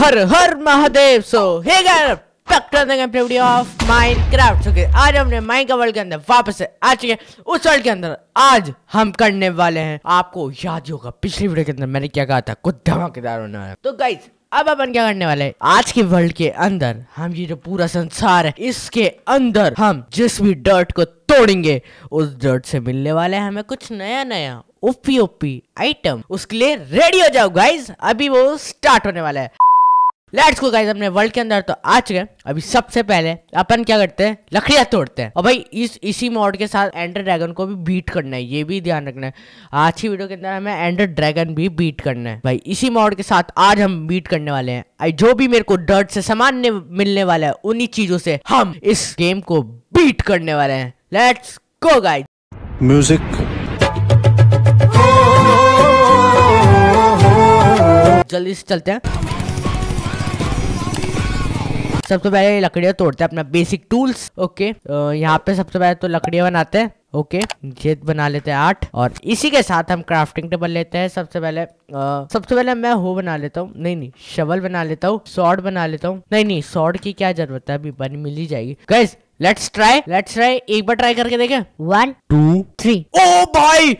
हर हर महादेव सो हे अपने video of Minecraft सो आज हमने माइनक्राफ्ट वर्ल्ड के अंदर वापस आ चुके हैं उस वर्ल्ड के अंदर आज हम करने वाले हैं आपको याद होगा पिछली वीडियो के अंदर मैंने क्या कहा था कुछ धमाकेदार होना है तो गाइस अब अपन क्या करने वाले हैं आज के वर्ल्ड के अंदर हम ये जो पूरा संसार है इसके अंदर हम जिस भी डर्ट को तोड़ेंगे उस डर्ट से मिलने वाले हैं हमें कुछ नया नया ओपी ओपी आइटम उसके लिए रेडी हो जाओ गाइज अभी वो स्टार्ट होने वाला है लेट्स गो गाइस अपने वर्ल्ड के अंदर तो आ चुके अभी सबसे पहले अपन क्या करते हैं लकड़िया तोड़ते हैं और भाई इस इसी मोड के साथ एंडर ड्रैगन को भी बीट करना है ये भी ध्यान रखना है आज की वीडियो के अंदर हमें एंडर ड्रैगन भी बीट करना है भाई इसी मोड के साथ आज हम बीट करने वाले हैं आई जो भी मेरे को डर्ट से सामान मिलने वाला है उन्हीं चीजों से हम इस गेम को बीट करने वाले हैं लेट्स गो गाइज म्यूजिक जल्दी से चलते हैं सबसे पहले लकड़ियाँ तोड़ते हैं अपना बेसिक टूल्स ओके यहाँ पे सबसे पहले तो लकड़ियाँ बनाते हैं ओके okay, जेत बना लेते हैं आठ और इसी के साथ हम क्राफ्टिंग टेबल लेते हैं सबसे पहले सबसे पहले मैं हो बना लेता हूँ नहीं नहीं शवल बना लेता हूँ सॉर्ड बना लेता हूँ नहीं नहीं सॉर्ड की क्या जरूरत है अभी बन मिल ही जाएगी guys let's try let's try एक बार ट्राई करके देखे वन टू थ्री ओ भाई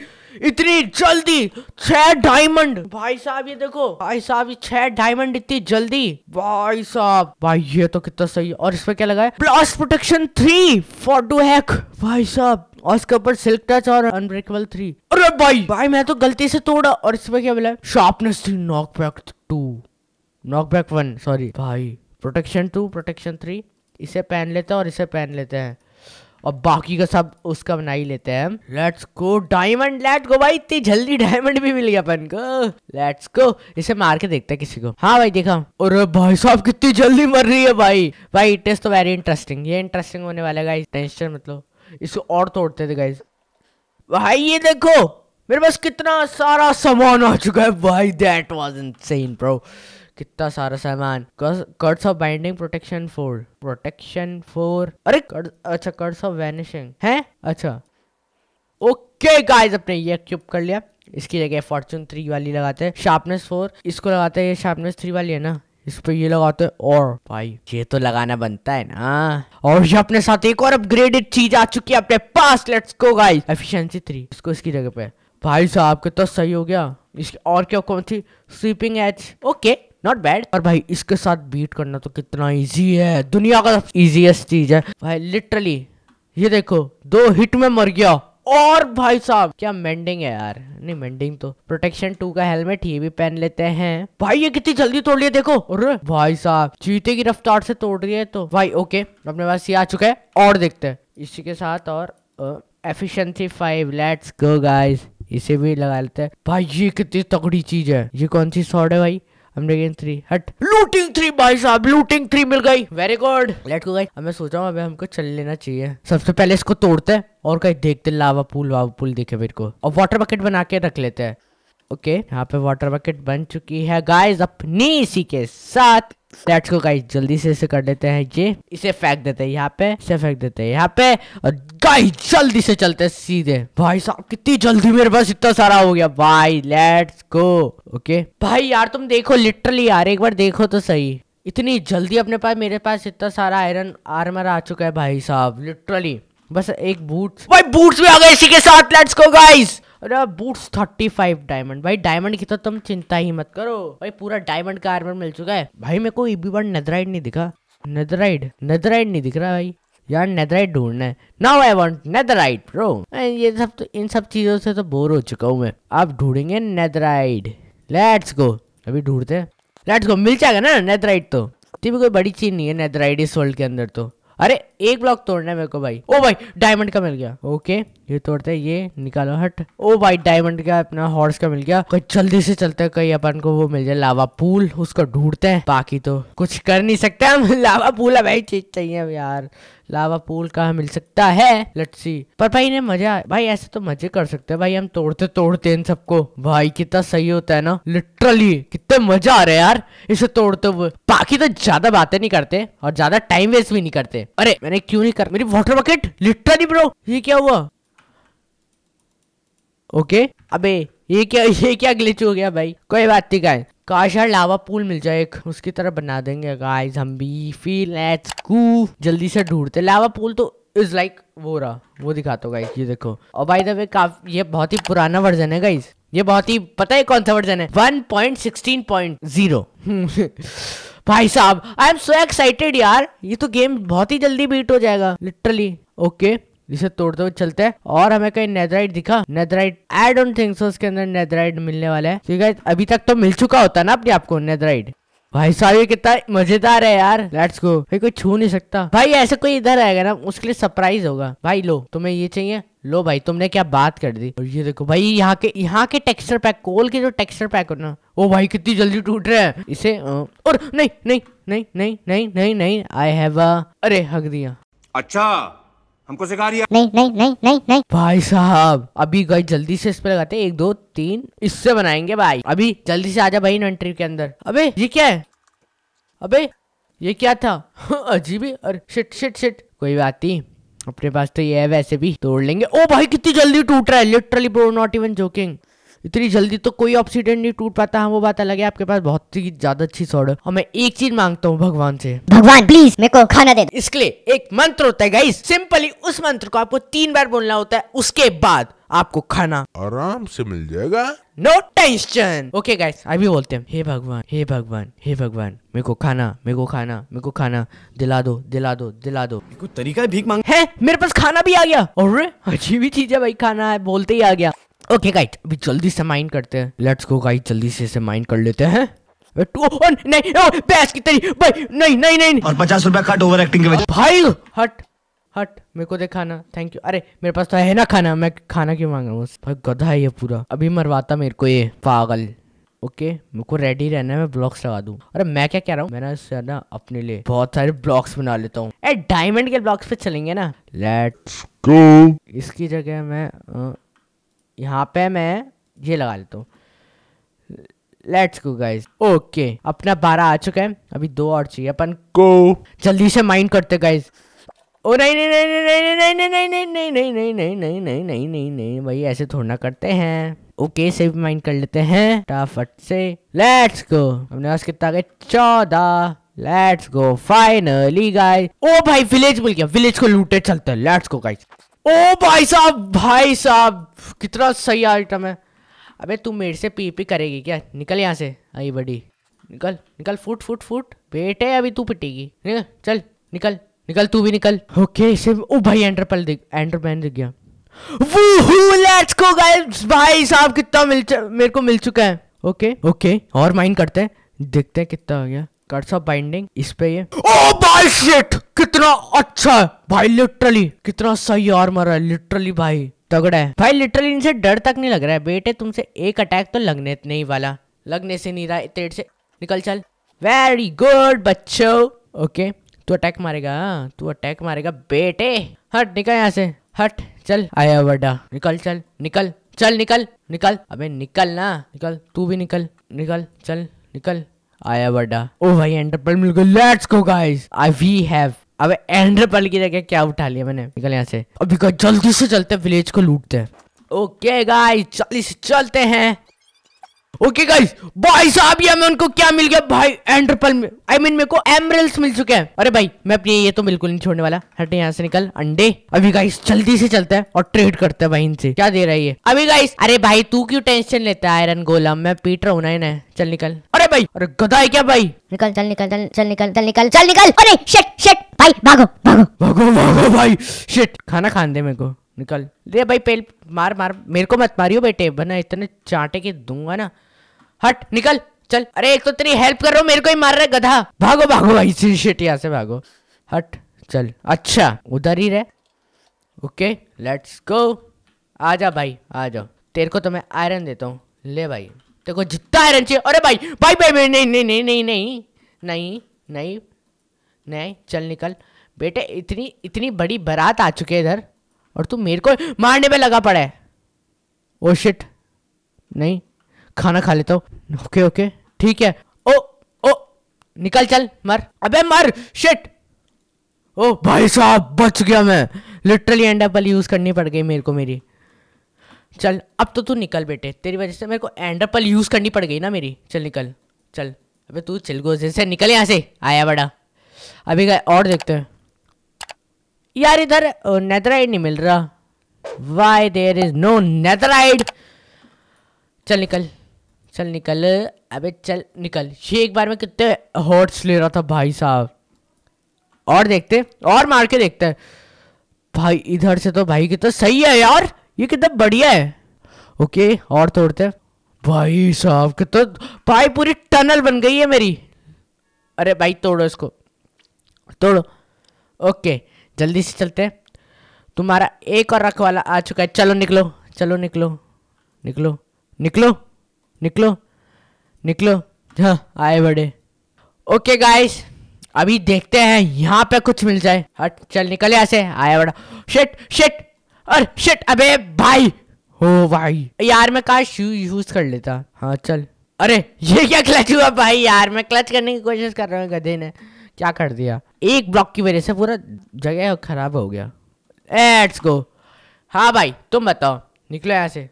इतनी जल्दी छह डायमंड भाई साहब ये देखो भाई साहब ये छह डायमंड इतनी जल्दी भाई साहब भाई ये तो कितना सही और इसमें क्या लगा है blast protection three four two hack भाई साहब और इसके ऊपर सिल्क टच और अनब्रेकेबल थ्री अरे भाई भाई मैं तो गलती से तोड़ा और इसमें क्या बोला sharpness three knock back two knock back one sorry भाई प्रोटेक्शन टू प्रोटेक्शन थ्री इसे पहन लेते हैं और इसे पहन लेते हैं और बाकी का सब उसका बना ही लेते हैं let's go diamond let go भाई इतनी जल्दी डायमंड भी मिल गया अपन को लेट्स गो इसे मार के देखते हैं किसी को हाँ भाई देखा और भाई साहब कितनी जल्दी मर रही है भाई भाई इट इज तो वेरी इंटरेस्टिंग ये इंटरेस्टिंग होने वाला गाइज टेंशन मतलब इसको और तोड़ते थे गाइज भाई ये देखो मेरे पास कितना सारा सामान आ चुका है भाई दैट वाज इनसेन ब्रो कितना सारा सामान curse of binding protection four protection four अरे कर्ड अच्छा कर्स ऑफ वैनिशिंग है अच्छा ओके गाइस अपने ये क्यूब कर लिया इसकी जगह फॉर्चून थ्री वाली लगाते हैं शार्पनेस फोर इसको लगाते हैं ये शार्पनेस थ्री वाली है ना इस पे ये लगाते हैं और भाई ये तो लगाना बनता है ना और ये अपने साथ एक और अपग्रेडेड चीज आ चुकी है अपने पास let's go guys efficiency three इसको इसकी जगह पे भाई साहब के तो सही हो गया इसकी और क्या कौन थी sweeping edge okay not bad और भाई इसके साथ बीट करना तो कितना ईजी है दुनिया का सबसे ईजीएस्ट चीज है भाई लिटरली ये देखो दो हिट में मर गया और भाई साहब क्या मेंडिंग है यार नहीं मेंडिंग तो प्रोटेक्शन टू का हेलमेट ये भी पहन लेते हैं भाई ये कितनी जल्दी तोड़ लिया देखो अरे भाई साहब चीते की रफ्तार से तोड़ रही है तो भाई ओके अपने पास ये आ चुका है और देखते हैं इसी के साथ और efficiency five let's go guys इसे भी लगा लेते हैं भाई ये कितनी तगड़ी चीज है ये कौन सी शॉर्ट है भाई हम थ्री हट लूटिंग थ्री भाई साहब लूटिंग थ्री मिल गई वेरी गुड लेट गो गई अब मैं सोच रहा हूँ अभी हमको चल लेना चाहिए सबसे पहले इसको तोड़ते हैं और कहीं देखते लावा पूल वावा पूल देखे मेरे को और वाटर बकेट बना के रख लेते हैं ओके यहाँ पे वाटर बकेट बन चुकी है गाइज अपनी इसी के साथ लेट्स को गाइस जल्दी से इसे कर देते हैं ये इसे फेंक देते हैं यहाँ पे इसे फेंक देते हैं यहाँ पे और गाइस जल्दी से चलते हैं सीधे भाई साहब कितनी जल्दी मेरे पास इतना सारा हो गया भाई लेट्स गो ओके भाई यार तुम देखो लिटरली यार एक बार देखो तो सही इतनी जल्दी अपने पास मेरे पास इतना सारा आयरन आर्मर आ चुका है भाई साहब लिटरली बस एक बूट भाई बूट्स भी आ गए इसी के साथ लेट्स गो गाइस अरे बूट्स थर्टी फाइव डायमंड भाई डायमंड की तो तुम चिंता ही मत करो भाई पूरा डायमंड का आर्मर मिल चुका है भाई मेरे को ईबी वन नेदराइड नहीं दिखा नेदराइड नेदराइड नहीं दिख रहा भाई यार नेदराइट ढूंढना है now I want netherite bro ये सब तो इन सब चीज़ों से तो बोर हो चुका हूँ मैं आप ढूंढेंगे नेदराइट लेट्स गो अभी ढूंढते हैं लेट्स गो मिल जाएगा ना नेदराइट तो ठीक कोई बड़ी चीज़ नहीं है नेदराइट इस वर्ल्ड के अंदर तो अरे एक ब्लॉक तोड़ना है मेरे को भाई ओ भाई डायमंड का मिल गया ओके ये तोड़ते ये निकालो हट ओ भाई डायमंड का अपना हॉर्स का मिल गया जल्दी से चलते हैं कहीं अपन को वो मिल जाए लावा पूल उसको ढूंढते हैं बाकी तो कुछ कर नहीं सकते हम लावा पूल है भाई चीज चाहिए यार लावा पूल कहा मिल सकता है लट्सी पर भाई ने मजा भाई ऐसे तो मजे कर सकते हैं भाई हम तोड़ते तोड़ते इन सबको भाई कितना सही होता है ना लिटरली कितने मजा आ रहा है यार इसे तोड़ते हुए बाकी तो ज्यादा बातें नहीं करते और ज्यादा टाइम वेस्ट भी नहीं करते अरे मैंने क्यों नहीं कर मेरी वॉटर बकेट लिटरली ब्रो ये क्या हुआ ओके अबे ये क्या ये क्या ग्लिच हो गया भाई कोई बात नहीं गाय काश यार लावा पूल मिल जाए एक उसकी तरह बना देंगे गाइस हम भी फील लेट्स गो जल्दी से ढूंढते लावा पूल तो इज लाइक like वो रहा वो दिखाता हूँ गाइस ये देखो और भाई दबे काफी ये बहुत ही पुराना वर्जन है गाइस ये बहुत ही पता है कौन सा वर्जन है 1.16.0 भाई साहब आई एम सो एक्साइटेड यार ये तो गेम बहुत ही जल्दी बीट हो जाएगा लिटरली ओके okay. जिसे तोड़ते हुए चलते हैं और हमें कहीं नेदराइट दिखा netherite I don't think so इसके अंदर नेदराइट मिलने वाला है क्योंकि अभी तक तो मिल चुका होता ना अपने आपको नेदराइट भाई साहब ये कितना मजेदार है यार लेट्स गो भाई कोई छू नहीं सकता भाई ऐसे कोई इधर आएगा ना उसके लिए सरप्राइज होगा भाई लो तुम्हें ये चाहिए लो भाई तुमने क्या बात कर दी और ये देखो भाई यहाँ के यहाँ के टेक्सचर पैक कोल के जो टेक्सचर पैक हो ना वो भाई कितनी जल्दी टूट रहे हैं इसे और नहीं नहीं नहीं नहीं नहीं नहीं नहीं आई हैव अरे हक दिया अच्छा हमको सिखा रही है नहीं नहीं नहीं नहीं नहीं भाई साहब अभी गई जल्दी से इस पर लगाते एक दो तीन इससे बनाएंगे भाई अभी जल्दी से आजा भाई एंट्री के अंदर अबे ये क्या है अबे ये क्या था अजीब ही अरे शिट शिट शिट कोई बात नहीं अपने पास तो ये है वैसे भी तोड़ लेंगे ओ भाई कितनी जल्दी टूट रहा है literally bro not even joking इतनी जल्दी तो कोई ऑक्सीडेंट नहीं टूट पाता हाँ, वो बात अलग है आपके पास बहुत ही ज्यादा अच्छी सॉर्ड है और मैं एक चीज मांगता हूँ भगवान से भगवान प्लीज मेरे को खाना दे इसके लिए एक मंत्र होता है गाइस सिंपली उस मंत्र को आपको तीन बार बोलना होता है उसके बाद आपको खाना आराम से मिल जाएगा नो टेंशन ओके गाइस अभी बोलते हैं हे भगवान हे भगवान हे भगवान मेरे को खाना मेरे को खाना मेरे को खाना दिला दो दिला दो दिला दो कोई तरीका भीख मांग है मेरे पास खाना भी आ गया और अजीब ही चीज है भाई खाना है बोलते ही आ गया ओके गाइट अभी जल्दी से माइंड करते हैं लेट्स गो गाइट जल्दी से इसे माइंड कर लेते हैं नहीं नहीं नहीं नहीं और पचास रुपया कट ओवर एक्टिंग के भाई हट हट मेरे को दे खाना थैंक यू अरे मेरे पास तो है ना खाना मैं खाना क्यों मांग रहा हूँ गधा है ये पूरा अभी मरवाता मेरे को ये पागल ओके मेरे को रेडी रहना है मैं ब्लॉक्स लगा दू अरे मैं क्या कह रहा हूँ मैंने ना अपने लिए बहुत सारे ब्लॉक्स बना लेता हूँ डायमंड के ब्लॉक्स पे चलेंगे ना लेट्स गो इसकी जगह मैं यहाँ पे मैं ये लगा लेता हूँ लेट्स गो गाइस ओके अपना बारह आ चुका है अभी दो और चाहिए अपन को जल्दी से माइंड करते गाइस ओ नहीं नहीं नहीं नहीं नहीं नहीं नहीं नहीं नहीं नहीं नहीं नहीं नहीं नहीं नहीं नहीं भाई ऐसे थोड़ा ना करते हैं ओके से भी माइंड कर लेते हैं फटाफट से लेट्स गो हमने पास कितना आ गए चौदह let's go finally guys oh भाई विलेज मिल गया विलेज को लूटे चलते हैं लेट्स गो गाइस ओ भाई साहब भाई साहब कितना सही आइटम है अबे तू मेरे से पी पी करेगी क्या निकल यहाँ से आई बड़ी निकल निकल फुट फुट फुट बेटे अभी तू पिटेगी निकल चल निकल निकल तू भी निकल ओके इसे ओ भाई एंटरपल दिख एंडरमैन दिख गया लेट्स गो गाइस भाई साहब कितना मिल मेरे को मिल चुका है ओके ओके और माइन करते हैं देखते हैं कितना हो गया कर्स ऑफ बाइंडिंग इस पे ये ओ भाई शिट कितना अच्छा है भाई लिटरली कितना सही आर्मर है लिटरली भाई तगड़ा है भाई लिटरली इनसे डर तक नहीं लग रहा है बेटे तुमसे एक अटैक तो लगने नहीं वाला लगने से नहीं रहा तेरे से निकल चल वेरी गुड बच्चो ओके तू अटैक मारेगा हाँ। तू अटैक मारेगा बेटे हट निकल यहाँ से हट चल आया वडा निकल चल निकल चल निकल निकल अबे निकल ना निकल तू भी निकल निकल चल निकल आया बड़ा ओ भाई एंटरपल मिल गया let's go guys I we have अब एंटरपल की जगह क्या उठा लिया मैंने निकल यहाँ से अभी जल्दी से चलते विलेज को लूटते हैं ओके गाइस जल्दी चलते हैं ओके गाइस भाई साहब ये मैं उनको क्या मिल गया भाई एंड्रपल में आई मीन मेरे को एमरल्स मिल चुके हैं अरे भाई मैं अपने ये तो बिल्कुल नहीं छोड़ने वाला हटे यहाँ से निकल अंडे अभी गाइस जल्दी से चलता है और ट्रेड करता है भाई इनसे क्या दे रहा है ये अभी गाइस अरे भाई तू क्यों टेंशन लेता है आयरन गोलम मैं पीट रहा हूँ ना इन्हें चल निकल अरे भाई अरे गदा है क्या भाई निकल चल निकल चल चल निकल चल निकल चल निकल अरे शिट शिट भाई भागो भागो भागो भागो भाई शिट खाना खान दे मेरे को निकल ले भाई पहले मार मार मेरे को मत मारियो बेटे बना इतने चाटे के दूंगा ना हट निकल चल अरे एक तो तेरी हेल्प कर रहा हूँ मेरे को ही मार रहा है गधा भागो भागो भाई सी शिट यहाँ से भागो हट चल अच्छा उधर ही रहे ओके लेट्स गो आ जा भाई आ जाओ तेरे को तो मैं आयरन देता हूँ ले भाई तेरे को जितना आयरन चाहिए अरे भाई भाई भाई, नहीं नहीं नहीं नहीं नहीं नहीं नहीं नहीं नहीं चल निकल बेटे इतनी इतनी बड़ी बारात आ चुके इधर और तू मेरे को मारने पे लगा पड़ा है ओ oh शिट नहीं खाना खा लेता हूँ ओके ओके ठीक है ओ ओ निकल चल मर अबे मर शिट ओ भाई साहब बच गया मैं लिटरली एंड एप्पल यूज़ करनी पड़ गई मेरे को मेरी चल अब तो तू निकल बेटे तेरी वजह से मेरे को एंड एप्पल यूज़ करनी पड़ गई ना मेरी चल निकल चल अबे तू गो जैसे निकल यहाँ से आया बड़ा अभी गए और देखते हैं यार इधर नेदराइड नहीं मिल रहा why there is no netherite चल निकल चल निकल अबे चल निकल ये एक बार में कितने हॉट्स ले रहा था भाई साहब और देखते और मार के देखते हैं भाई इधर से तो भाई कितना सही है यार ये कितना बढ़िया है ओके और तोड़ते भाई साहब कितना भाई पूरी टनल बन गई है मेरी अरे भाई तोड़ो इसको तोड़ो ओके जल्दी से चलते हैं तुम्हारा एक और रख वाला आ चुका है चलो निकलो चलो निकलो निकलो निकलो निकलो निकलो हाँ आए बड़े ओके गाइस अभी देखते हैं यहाँ पे कुछ मिल जाए हट चल निकल यहाँ से आया बड़ा शिट शिट और शिट अबे भाई हो भाई यार मैं कहा शू यूज कर लेता हाँ चल अरे ये क्या क्लच हुआ भाई यार मैं क्लच करने की कोशिश कर रहा हूँ गधे ने क्या कर दिया एक ब्लॉक की वजह से पूरा जगह खराब हो गया एट्स गो हाँ भाई तुम बताओ निकलो यहाँ से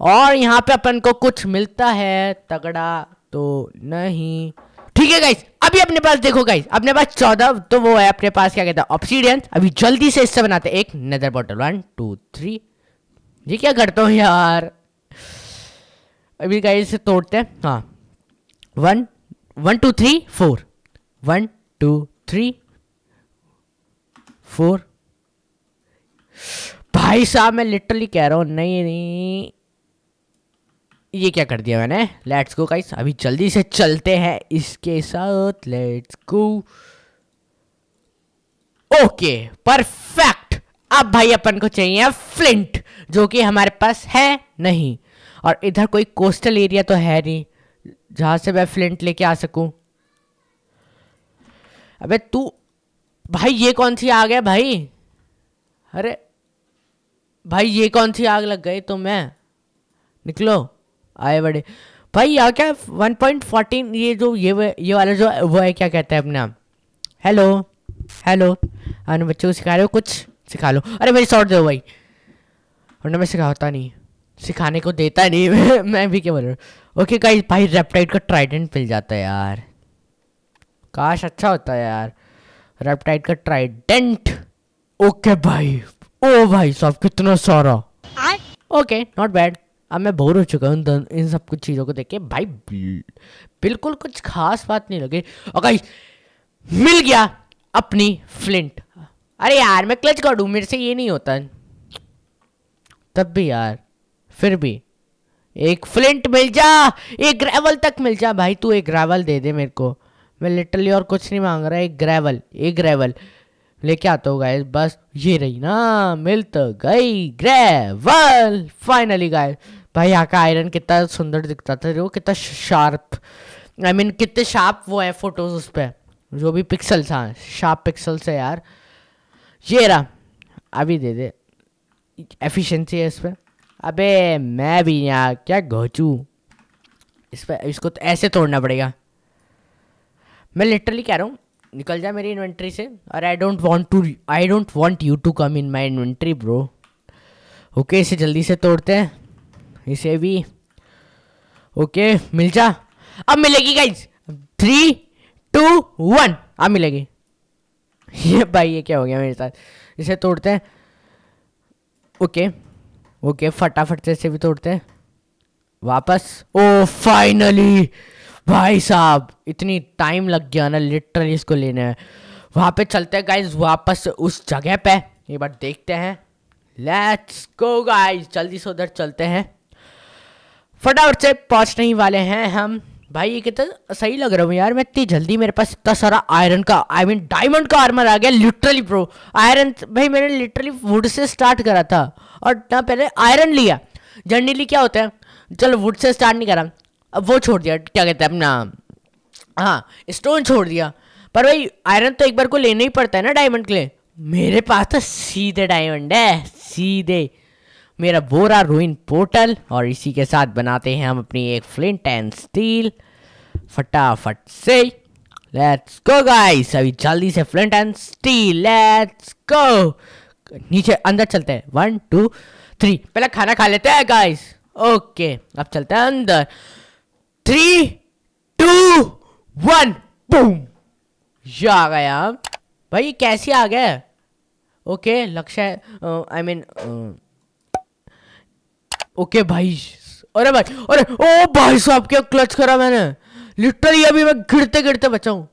और यहाँ पे अपन को कुछ मिलता है तगड़ा तो नहीं ठीक है गाइस अभी अपने पास देखो गाइस अपने पास चौदह तो वो है अपने पास क्या कहता है ऑप्शीडियंस अभी जल्दी से इससे बनाते एक नदर बॉटल वन टू थ्री ये क्या करता हूँ यार अभी गाइस तोड़ते हैं हाँ one one two three four one two three four भाई साहब मैं लिटरली कह रहा हूँ नहीं नहीं ये क्या कर दिया मैंने लेट्स गो गाइस अभी जल्दी से चलते हैं इसके साथ लेट्स गो ओके परफेक्ट अब भाई अपन को चाहिए फ्लिंट जो कि हमारे पास है नहीं और इधर कोई कोस्टल एरिया तो है नहीं जहां से मैं फ्लिंट लेके आ सकूं अबे तू भाई ये कौन सी आग है भाई अरे भाई ये कौन सी आग लग गई तो मैं निकलो आए बड़े भाई यहाँ क्या वन पॉइंट फोर्टीन ये जो ये ये वाला जो वो है क्या हैं हाँ, अपने अपना हेलो हेलो अरे बच्चों को सिखा रहे हो कुछ सिखा लो अरे मेरी शॉर्ट दो भाई वरना मैं सिखाता नहीं सिखाने को देता नहीं मैं भी क्या बोल रहा हूँ ओके गाइस भाई रेप्टाइड का ट्राइडेंट मिल जाता है यार काश अच्छा होता है यार रेप्टाइड का ट्राइडेंट ओके भाई ओ भाई साहब कितना सारा ओके नॉट बैड अब मैं बोर हो चुका हूँ इन सब कुछ चीज़ों को देख के भाई बिल्कुल कुछ खास बात नहीं लगी और गाइस मिल गया अपनी फ्लिंट अरे यार मैं क्लच कर दूँ मेरे से ये नहीं होता तब भी यार फिर भी एक फ्लिंट मिल जा एक ग्रेवल तक मिल जा भाई तू एक ग्रेवल दे दे मेरे को मैं लिटरली और कुछ नहीं मांग रहा एक ग्रेवल एक ग्रेवल लेके आता हूँ गाइस बस ये रही ना मिल तो गई ग्रेवल फाइनली गाइस भाई यहाँ का आयरन कितना सुंदर दिखता था वो कितना sharp I I mean mean, कितने शार्प वो है फोटोज उस पर जो भी पिक्सल्स था शार्प पिक्सल्स है यार ये रहा अभी दे दे एफिशिएंसी है इस पर अबे मैं भी यहाँ क्या घोचू इस पर इसको तो ऐसे तोड़ना पड़ेगा मैं लिटरली कह रहा हूँ निकल जा मेरी इन्वेंट्री से और I don't want to I don't want you to come in my inventory bro okay इसे जल्दी से तोड़ते हैं इसे भी ओके मिल जा अब मिलेगी गाइज थ्री टू वन अब मिलेगी ये भाई ये क्या हो गया मेरे साथ इसे तोड़ते हैं ओके ओके फटाफट से इसे भी तोड़ते हैं वापस ओ फाइनली भाई साहब इतनी टाइम लग गया ना लिटरली इसको लेने में वहाँ पे चलते हैं गाइज वापस उस जगह पे एक बार देखते हैं लेट्स गो गाइज जल्दी से उधर चलते हैं फटाफट से पहुँचने ही वाले हैं हम भाई ये कितना सही लग रहा हूँ यार मैं इतनी जल्दी मेरे पास इतना सारा आयरन का I I mean mean, diamond का आर्मर आ गया लिटरली प्रो आयरन भाई मैंने लिटरली वुड से स्टार्ट करा था और ना पहले आयरन लिया जनरली क्या होता है चलो वुड से स्टार्ट नहीं करा अब वो छोड़ दिया क्या कहते हैं अपना हाँ स्टोन छोड़ दिया पर भाई आयरन तो एक बार को लेना ही पड़ता है ना डायमंड के लिए मेरे पास तो सीधे डायमंड है सीधे मेरा बोरा रोइन पोर्टल और इसी के साथ बनाते हैं हम अपनी एक फ्लिंट एंड स्टील फटाफट से लेट्स गो गाइस अभी जल्दी से flint and steel let's go नीचे अंदर चलते हैं वन टू थ्री पहले खाना खा लेते हैं गाइस ओके अब चलते हैं अंदर थ्री टू वन बूम ये आ गए भाई कैसे आ गए okay Lakshya I uh, mean uh, okay भाई अरे भाई अरे ओ भाई साहब क्या क्लच करा मैंने लिटरली अभी मैं गिरते गिरते बचाऊ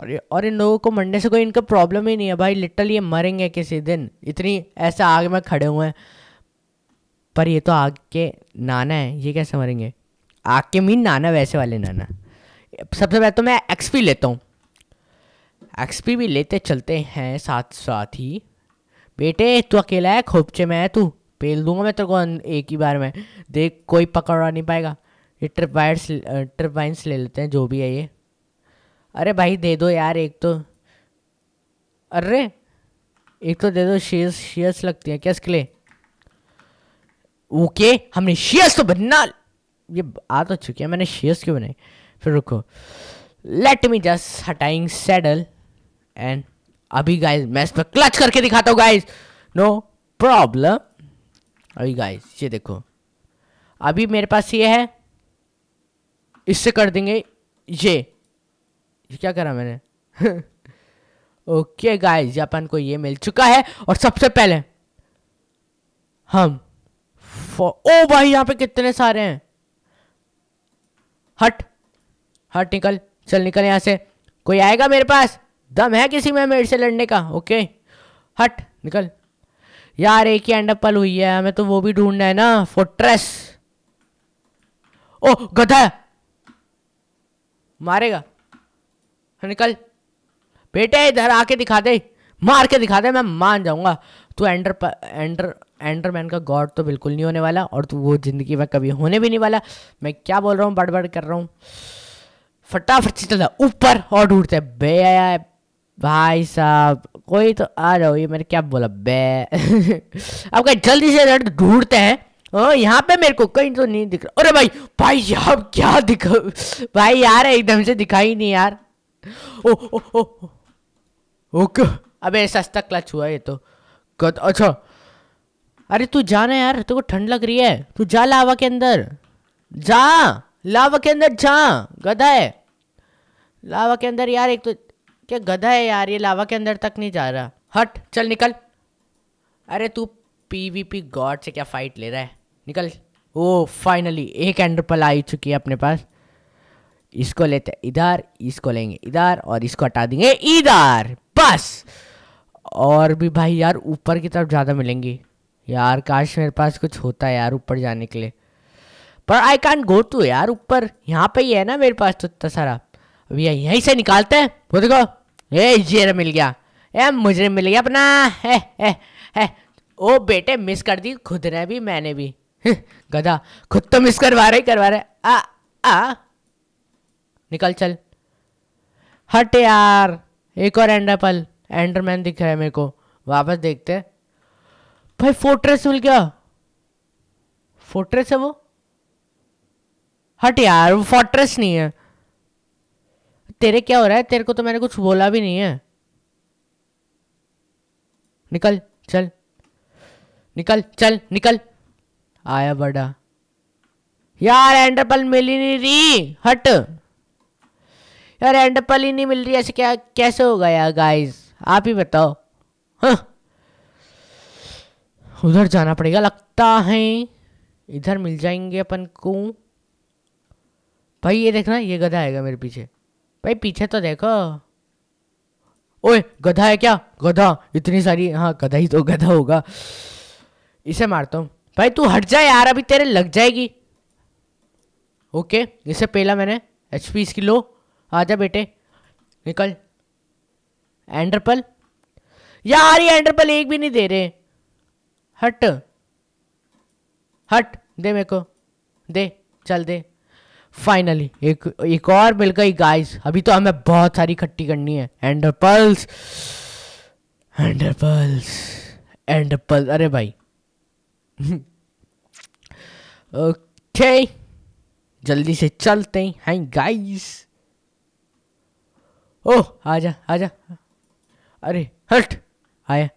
अरे और इन लोगों को मरने से कोई इनका प्रॉब्लम ही नहीं है भाई लिटरली ये मरेंगे किसी दिन इतनी ऐसे आग में खड़े हुए हैं पर ये तो आग के नाना है ये कैसे मरेंगे आग के मीन नाना वैसे वाले नाना सबसे पहले तो मैं एक्सपी लेता हूँ एक्सपी भी लेते चलते हैं साथ साथ ही बेटे तू अकेला है खोपचे में है तू पेल दूंगा मैं तेरे को एक ही बार में देख कोई पकड़ा नहीं पाएगा ये ट्रिप वायर्स ट्रिप वाइन्स ले लेते हैं जो भी है ये अरे भाई दे दो यार एक तो अरे एक तो दे दो शेयर्स शेयर्स लगती हैं क्या इसके लिए ओके हमने शेयर्स तो बनना ये आ तो चुकी है मैंने शेयर्स क्यों बनाई फिर रुको लेट मी जस्ट हटाइंग सैडल एंड अभी गाइस मैं इस पर क्लच करके दिखाता हूँ गाइस नो प्रॉब्लम अभी गाइस ये देखो अभी मेरे पास ये है इससे कर देंगे ये ये क्या करा मैंने ओके गाइस जापान को ये मिल चुका है और सबसे पहले हम ओ भाई यहाँ पे कितने सारे हैं हट हट निकल चल निकल यहाँ से कोई आएगा मेरे पास दम है किसी में मेरे से लड़ने का ओके हट निकल यार एक ही एंड अपल हुई है हमें तो वो भी ढूंढना है ना फोट्रेस ओ गधा मारेगा निकल बेटे इधर आके दिखा दे मार के दिखा दे मैं मान जाऊंगा तू एंडर एंडर एंडरमैन का गॉड तो बिल्कुल नहीं होने वाला और तू वो ज़िंदगी में कभी होने भी नहीं वाला मैं क्या बोल रहा हूँ बड़बड़ कर रहा हूँ फटाफट से चलता ऊपर और ढूंढते बे आया है भाई साहब कोई तो आ रहा ये मैंने क्या बोला बे अब कहीं जल्दी से रेड ढूंढते हैं हाँ, यहाँ पे मेरे को कहीं तो नहीं दिख रहा अरे भाई भाई साहब क्या दिख भाई यार एकदम से दिखाई नहीं यार ओ ओ ओ ओके अबे सस्ता क्लच हुआ ये तो गद, अच्छा अरे तू जाना यार तेरे को ठंड लग रही है तू जा लावा के अंदर जा लावा के अंदर जा गधा है लावा के अंदर यार एक तो क्या गधा है यार ये लावा के अंदर तक नहीं जा रहा हट चल निकल अरे तू पीवीपी गॉड से क्या फाइट ले रहा है निकल ओ फाइनली एक एंड्रपल आ चुकी है अपने पास इसको लेते इधर इसको लेंगे इधर और इसको हटा देंगे इधर बस और भी भाई यार ऊपर की तरफ ज़्यादा मिलेंगी यार काश मेरे पास कुछ होता है यार ऊपर जाने के लिए पर आई कांट गो टू यार ऊपर यहाँ पे ही है ना मेरे पास तो इतना सारा अभी यहीं से निकालते हैं वो देखो ए मिल गया ए मुझे मिल गया अपना है है है ओ बेटे मिस कर दी खुद ने भी मैंने भी हम्म, गधा खुद तो मिस करवा रहे करवा रहे आ आ निकल चल हट यार एक और एंड एंडरपल एंडरमैन दिख रहा है मेरे को वापस देखते भाई फोर्ट्रेस मिल गया फोर्ट्रेस है वो हट यार वो फोर्ट्रेस नहीं है तेरे क्या हो रहा है तेरे को तो मैंने कुछ बोला भी नहीं है निकल चल निकल चल निकल आया बड़ा यार एंडरपल मिल ही नहीं रही हट यार एंडरपल ही नहीं मिल रही ऐसे क्या कैसे होगा यार गाइस आप ही बताओ हाँ उधर जाना पड़ेगा लगता है इधर मिल जाएंगे अपन को भाई ये देखना ये गधा आएगा मेरे पीछे भाई पीछे तो देखो ओए गधा है क्या गधा इतनी सारी हाँ गधा ही तो गधा होगा इसे मारता हूँ भाई तू हट जा यार अभी तेरे लग जाएगी ओके इसे पहला मैंने एच पी इसकी लो आ जा बेटे निकल एंडरपल यार ये एंडरपल एक भी नहीं दे रहे हट हट दे मेरे को दे चल दे फाइनली एक एक और मिल गई गाइस अभी तो हमें बहुत सारी खट्टी करनी है ender pearls ender pearls ender pearls अरे भाई ओके जल्दी से चलते हैं है गाइस ओ आजा आजा अरे हट आया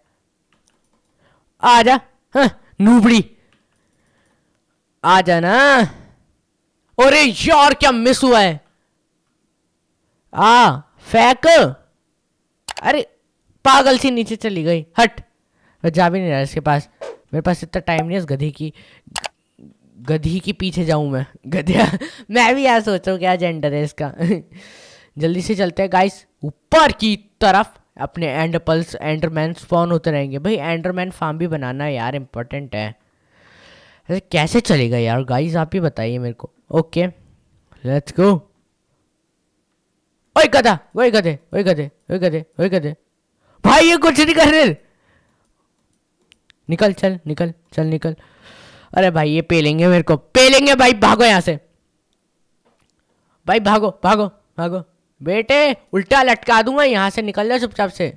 आजा जा हाँ, नूबड़ी आजा ना अरे यार क्या मिस हुआ है आ फैक अरे पागल सी नीचे चली गई हट मैं जा भी नहीं रहा इसके पास मेरे पास इतना टाइम नहीं है इस गधी की गधी की पीछे जाऊं मैं गधिया मैं भी यार सोच रहा हूँ क्या जेंडर है इसका जल्दी से चलते हैं गाइस ऊपर की तरफ अपने एंड पल्स एंडरमैन स्पॉन होते रहेंगे भाई एंडरमैन फार्म भी बनाना यार इम्पोर्टेंट है कैसे चलेगा यार गाइस आप ही बताइए मेरे को ओके लेट्स गो ओए गधा वही गधे वही गधे वही गधे वही गधे भाई ये कुछ नहीं कर रहे निकल चल निकल चल निकल अरे भाई ये पेलेंगे मेरे को पेलेंगे भाई भागो यहाँ से भाई भागो भागो भागो बेटे उल्टा लटका दूंगा यहाँ से निकल जाओ चुपचाप से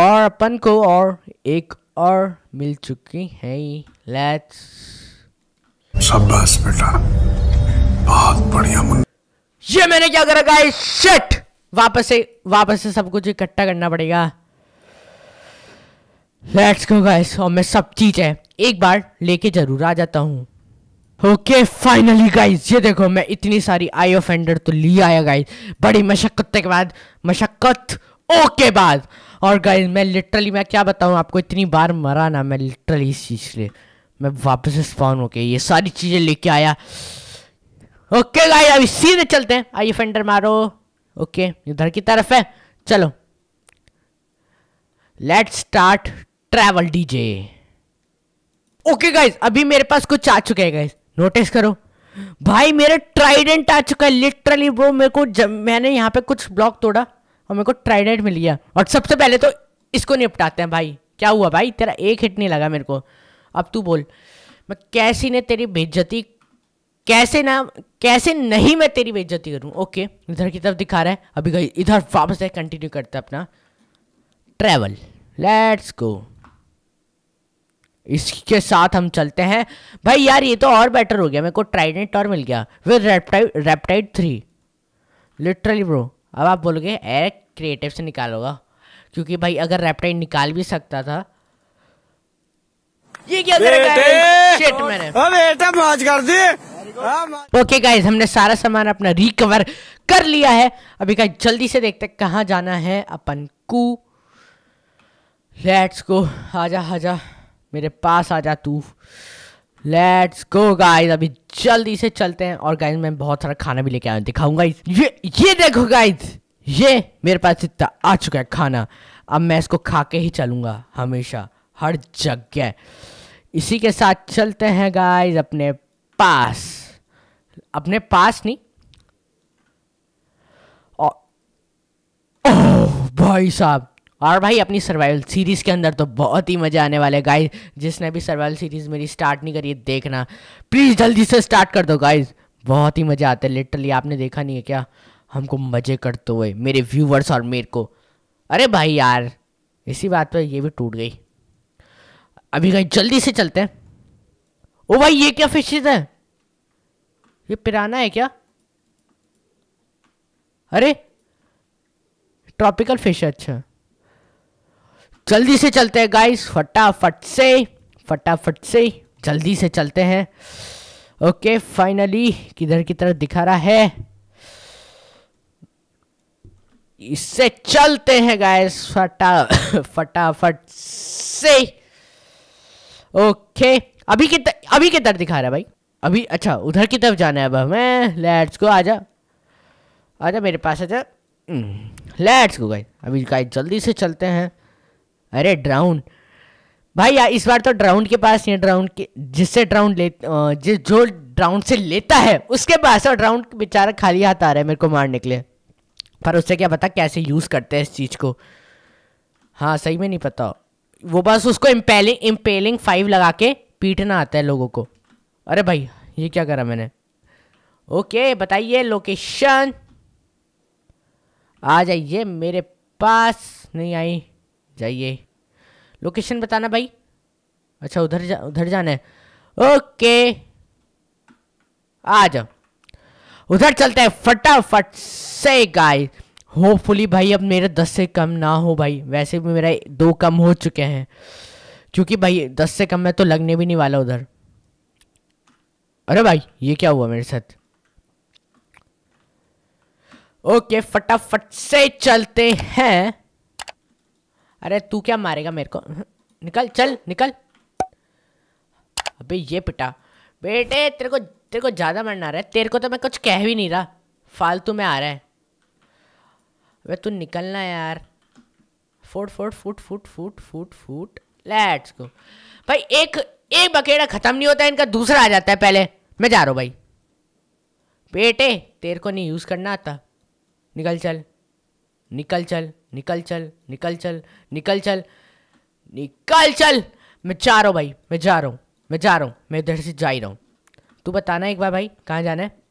और अपन को और एक और मिल चुकी है लेट्स शाबाश बेटा बहुत बढ़िया मुन्ना ये मैंने क्या करा गाइस शिट वापस से वापस से सब कुछ इकट्ठा करना पड़ेगा लेट्स गो गाइस और मैं सब चीज है एक बार लेके जरूर आ जाता हूँ ओके फाइनली गाइस ये देखो मैं इतनी सारी आई ऑफ एंडर तो ली आया गाइस बड़ी मशक्कत के बाद मशक्कत ओके बाद और गाइस मैं लिटरली मैं क्या बताऊँ आपको इतनी बार मरा ना मैं लिटरली इस चीज़ के लिए मैं वापस स्पॉन होके ये सारी चीज़ें लेके आया ओके गाइस अभी सीधे चलते हैं आइए फेंडर मारो ओके इधर की तरफ है चलो let start travel DJ okay guys अभी मेरे पास कुछ आ चुके हैं गाइस नोटिस करो भाई मेरा ट्राइडेंट आ चुका है लिटरली वो मेरे को जब मैंने यहाँ पे कुछ ब्लॉक तोड़ा और मेरे को ट्राइडेंट मिल गया और सबसे पहले तो इसको निपटाते हैं भाई क्या हुआ भाई तेरा एक हिट नहीं लगा मेरे को अब तू बोल मैं कैसी ने तेरी बेज्जती कैसे ना कैसे नहीं मैं तेरी बेज्जती करूँ ओके इधर की तरफ दिखा रहा है अभी गई इधर वापस है कंटिन्यू करता अपना ट्रैवल लेट्स गो इसके साथ हम चलते हैं भाई यार ये तो और बेटर हो गया मेरे को ट्राइडेंट और मिल गया with riptide riptide three literally bro अब आप बोलोगे ए क्रिएटिव से निकालोगा क्योंकि भाई अगर रेप्टाइड निकाल भी सकता था ये क्या शिट मैंने बेटा मौज कर दी ओके okay गाइज हमने सारा सामान अपना रिकवर कर लिया है अभी गाइस जल्दी से देखते कहाँ जाना है अपन को लेट्स गो आजा आजा मेरे पास आजा तू लेट्स गो गाइस अभी जल्दी से चलते हैं और गाइस मैं बहुत सारा खाना भी लेके आया दिखाऊंगा ये ये देखो गाइस ये मेरे पास इतना आ चुका है खाना अब मैं इसको खा के ही चलूंगा हमेशा हर जगह इसी के साथ चलते हैं गाइस अपने पास अपने पास नहीं ओह भाई साहब और भाई अपनी सर्वाइवल सीरीज़ के अंदर तो बहुत ही मज़ा आने वाले गाइस जिसने भी सर्वाइवल सीरीज़ मेरी स्टार्ट नहीं करी देखना प्लीज़ जल्दी से स्टार्ट कर दो गाइस बहुत ही मज़ा आता है लिटरली आपने देखा नहीं है क्या हमको मज़े करते हुए मेरे व्यूवर्स और मेरे को अरे भाई यार इसी बात पर ये भी टूट गई अभी कहीं जल्दी से चलते हैं ओ भाई ये क्या फिशेज है ये पिराना है क्या अरे ट्रॉपिकल फिश अच्छा जल्दी से चलते हैं गाइस फटाफट से फटाफट से जल्दी से चलते हैं ओके फाइनली किधर की तरफ दिखा रहा है इससे चलते हैं गाइस फटा फटाफट से ओके अभी के तर, अभी के तरफ दिखा रहा है भाई अभी अच्छा उधर की तरफ जाना है अब हमें लेट्स को आजा आजा मेरे पास आजा लेट्स को गाइस अभी गाइस जल्दी से चलते हैं अरे ड्राउंड भाई यार इस बार तो ड्राउंड के पास नहीं ड्राउंड के जिससे ड्राउंड ले जिस जो ड्राउंड से लेता है उसके पास और ड्राउंड बेचारा खाली हाथ आ रहा है मेरे को मारने के लिए पर उससे क्या पता कैसे यूज़ करते हैं इस चीज़ को हाँ सही में नहीं पता वो बस उसको इम्पेलिंग इम्पेलिंग फाइव लगा के पीटना आता है लोगों को अरे भाई ये क्या करा मैंने ओके बताइए लोकेशन आ जाइए मेरे पास नहीं आई जाइए लोकेशन बताना भाई अच्छा उधर जा उधर जाना है ओके आ जाओ उधर चलते हैं फटाफट से गाइस होपफुली भाई अब मेरा दस से कम ना हो भाई वैसे भी मेरा दो कम हो चुके हैं क्योंकि भाई दस से कम मैं तो लगने भी नहीं वाला उधर अरे भाई ये क्या हुआ मेरे साथ ओके फटाफट से चलते हैं अरे तू क्या मारेगा मेरे को निकल चल निकल अबे ये पिटा बेटे तेरे को तेरे को ज़्यादा मरना रहा है तेरे को तो मैं कुछ कह भी नहीं रहा फालतू में आ रहा है वे तू निकलना यार फुट फुट फुट फुट फुट फुट फुट लेट्स गो भाई एक एक बकेड़ा ख़त्म नहीं होता इनका दूसरा आ जाता है पहले मैं जा रहा हूँ भाई बेटे तेरे को नहीं यूज़ करना आता निकल चल निकल चल निकल चल निकल चल निकल चल निकल चल मैं जा रहा हूँ भाई मैं जा रहा हूँ मैं जा रहा हूँ मैं इधर से जा ही रहा हूँ तू बताना एक बार भाई कहाँ जाना है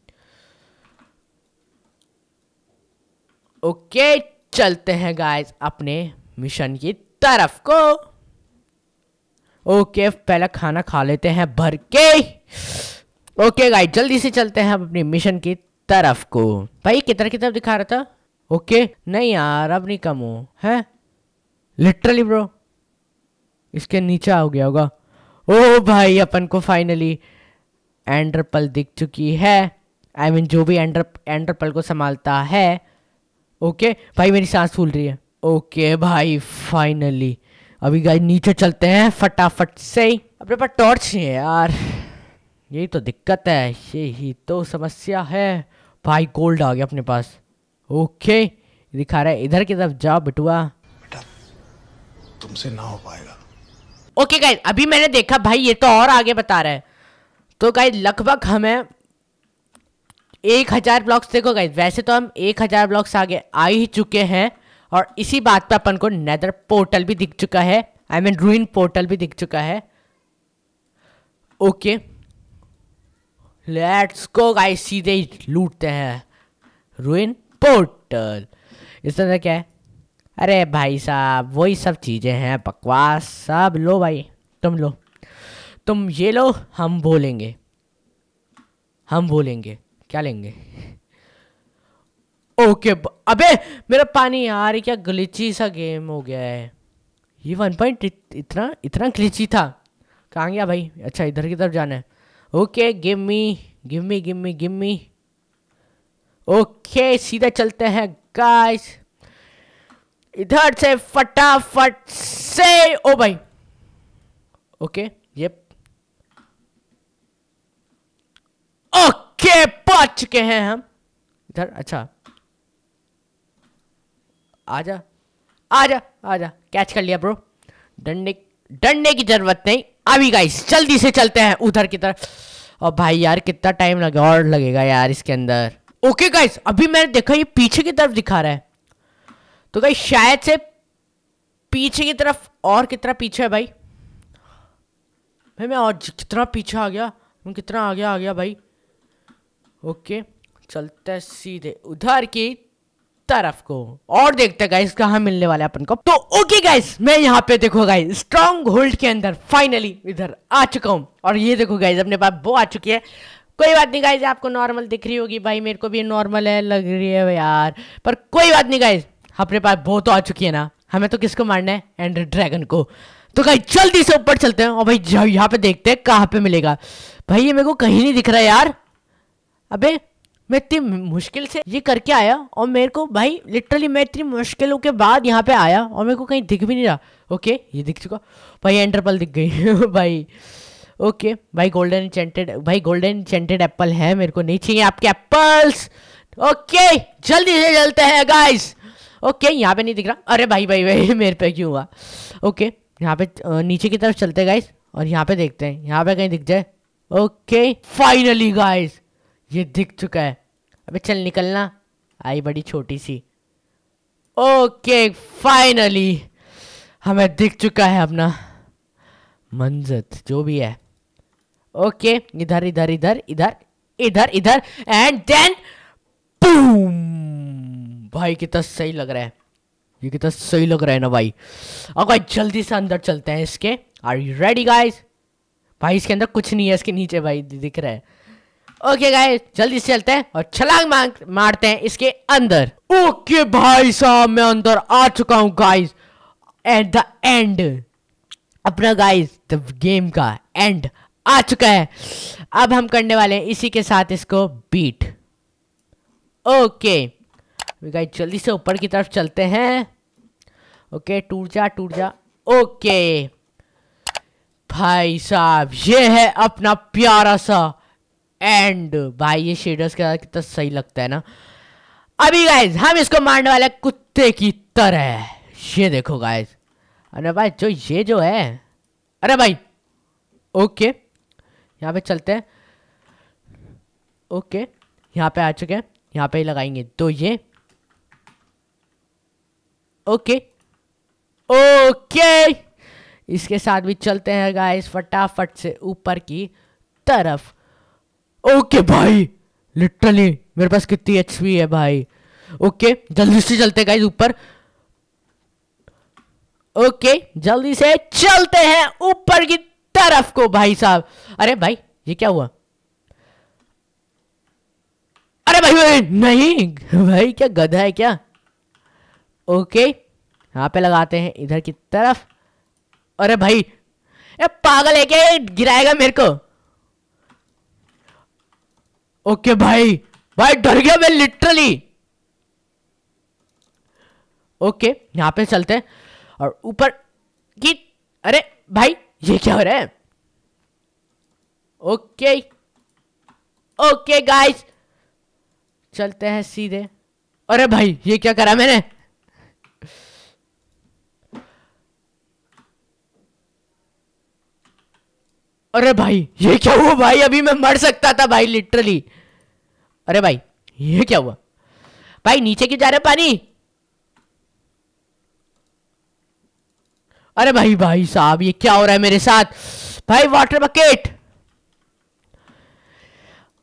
ओके चलते हैं गाइस अपने मिशन की तरफ को ओके पहले खाना खा लेते हैं भर के ओके गाइस जल्दी से चलते हैं अपने मिशन की तरफ को भाई कितना की तरफ दिखा रहा था ओके नहीं यार अब नहीं कम हो है लिटरली ब्रो इसके नीचे आ गया होगा ओ भाई अपन को फाइनली एंड्रपल दिख चुकी है आई I मीन mean, जो भी एंडर एंड्रपल को संभालता है ओके भाई मेरी सांस फूल रही है ओके भाई फाइनली अभी गाइस नीचे चलते हैं फटाफट से ही अपने पास टॉर्च नहीं है यार यही तो दिक्कत है यही तो समस्या है भाई गोल्ड आ गया अपने पास ओके दिखा रहा है इधर की तरफ जाओ बिटुआ बेटा तुमसे ना हो पाएगा ओके गाइज अभी मैंने देखा भाई ये तो और आगे बता रहा है तो गाइज लगभग हमें एक हज़ार ब्लॉक्स देखो गए वैसे तो हम एक हज़ार ब्लॉक्स आगे आ ही चुके हैं और इसी बात पे अपन को नेदर पोर्टल भी दिख चुका है आई मीन रूइन पोर्टल भी दिख चुका है ओके लेट्स गो गाइस सीधे लूटते हैं रूइन पोर्टल इस तरह क्या है अरे भाई साहब वही सब चीज़ें हैं बकवास सब लो भाई तुम लो तुम ये लो हम बोलेंगे हम बोलेंगे क्या लेंगे ओके अबे मेरा पानी यार क्या ग्लिची सा गेम हो गया है ये वन पॉइंट इतना इतना ग्लिची था कहाँ गया भाई अच्छा इधर की तरफ जाना है okay gimme gimme gimme gimme okay सीधा चलते हैं गाइस इधर से फटाफट से ओ भाई ओके ये ओके के पच चुके हैं हम इधर अच्छा आजा आजा आजा कैच कर लिया ब्रो डंडे डंडे की जरूरत नहीं अभी गाइस जल्दी से चलते हैं उधर की तरफ और भाई यार कितना टाइम लगे और लगेगा यार इसके अंदर ओके गाइस अभी मैंने देखा ये पीछे की तरफ दिखा रहा है तो गाइस शायद से पीछे की तरफ और कितना पीछे है भाई भाई मैं और कितना पीछे आ गया कितना आ गया आ गया भाई ओके चलते सीधे उधर की तरफ को और देखते गाइस कहा मिलने वाला है अपन को तो ओके गाइस मैं यहाँ पे देखो गाइस स्ट्रॉन्ग होल्ड के अंदर फाइनली इधर आ चुका हूँ और ये देखो गाइस अपने पास वो आ चुकी है कोई बात नहीं गाइस आपको नॉर्मल दिख रही होगी भाई मेरे को भी नॉर्मल है लग रही है यार पर कोई बात नहीं गाइज अपने पास वो तो आ चुकी है ना हमें तो किसको मारना है एंड ड्रैगन को तो गाइज जल्दी से ऊपर चलते हैं और भाई यहाँ पे देखते हैं कहाँ पे मिलेगा भाई ये मेरे को कहीं नहीं दिख रहा है यार अबे मैं इतनी मुश्किल से ये करके आया और मेरे को भाई लिटरली मैं इतनी मुश्किलों के बाद यहाँ पे आया और मेरे को कहीं दिख भी नहीं रहा ओके ये दिख चुका भाई एंटरपल दिख गई भाई ओके भाई गोल्डन चेंटेड भाई गोल्डन चेंटेड एप्पल है मेरे को नहीं चाहिए आपके एप्पल्स ओके जल्दी से जलते हैं गाइज ओके यहाँ पे नहीं दिख रहा अरे भाई भाई भाई मेरे पे क्यों हुआ ओके यहाँ पे नीचे की तरफ चलते गाइस और यहाँ पे देखते हैं यहाँ पे कहीं दिख जाए ओके फाइनली गाइस ये दिख चुका है अबे चल निकलना आई बड़ी छोटी सी ओके फाइनली हमें दिख चुका है अपना मंजत जो भी है ओके इधर इधर इधर इधर इधर इधर एंड देन भाई कितना सही लग रहा है ये कितना सही लग रहा है ना भाई भाई जल्दी से अंदर चलते हैं इसके आर यू रेडी गाइस भाई इसके अंदर कुछ नहीं है इसके नीचे भाई दिख रहा है ओके गाय जल्दी से चलते हैं और छलांग मारते हैं इसके अंदर ओके भाई साहब मैं अंदर आ चुका हूँ गाइज एट द एंड अपना गाइज द गेम का एंड आ चुका है अब हम करने वाले हैं इसी के साथ इसको बीट ओके गाइज जल्दी से ऊपर की तरफ चलते हैं ओके टूट जा टूट जा ओके भाई साहब ये है अपना प्यारा सा एंड भाई ये शेडर्स का कितना सही लगता है ना अभी गाइज हम इसको मारने वाले कुत्ते की तरह ये देखो गाइज अरे भाई जो ये जो है अरे भाई ओके यहाँ पे चलते हैं ओके यहाँ पे आ चुके हैं यहाँ पे ही लगाएंगे तो ये ओके ओके इसके साथ भी चलते हैं गाइज फटाफट से ऊपर की तरफ ओके भाई लिटरली मेरे पास कितनी एच है भाई ओके जल्दी से चलते गाइज ऊपर ओके जल्दी से चलते हैं ऊपर की तरफ को भाई साहब अरे भाई ये क्या हुआ अरे भाई, भाई नहीं भाई क्या गधा है क्या ओके यहाँ पे लगाते हैं इधर की तरफ अरे भाई ए पागल है क्या गिराएगा मेरे को ओके भाई भाई डर गया मैं लिटरली ओके यहां यहाँ पे चलते हैं और ऊपर की अरे भाई ये क्या हो रहा है ओके ओके गाइस चलते हैं सीधे अरे भाई ये क्या करा मैंने अरे भाई ये क्या हुआ भाई अभी मैं मर सकता था भाई लिटरली अरे भाई ये क्या हुआ भाई नीचे क्यों जा रहे पानी अरे भाई भाई साहब ये क्या हो रहा है मेरे साथ भाई वाटर बकेट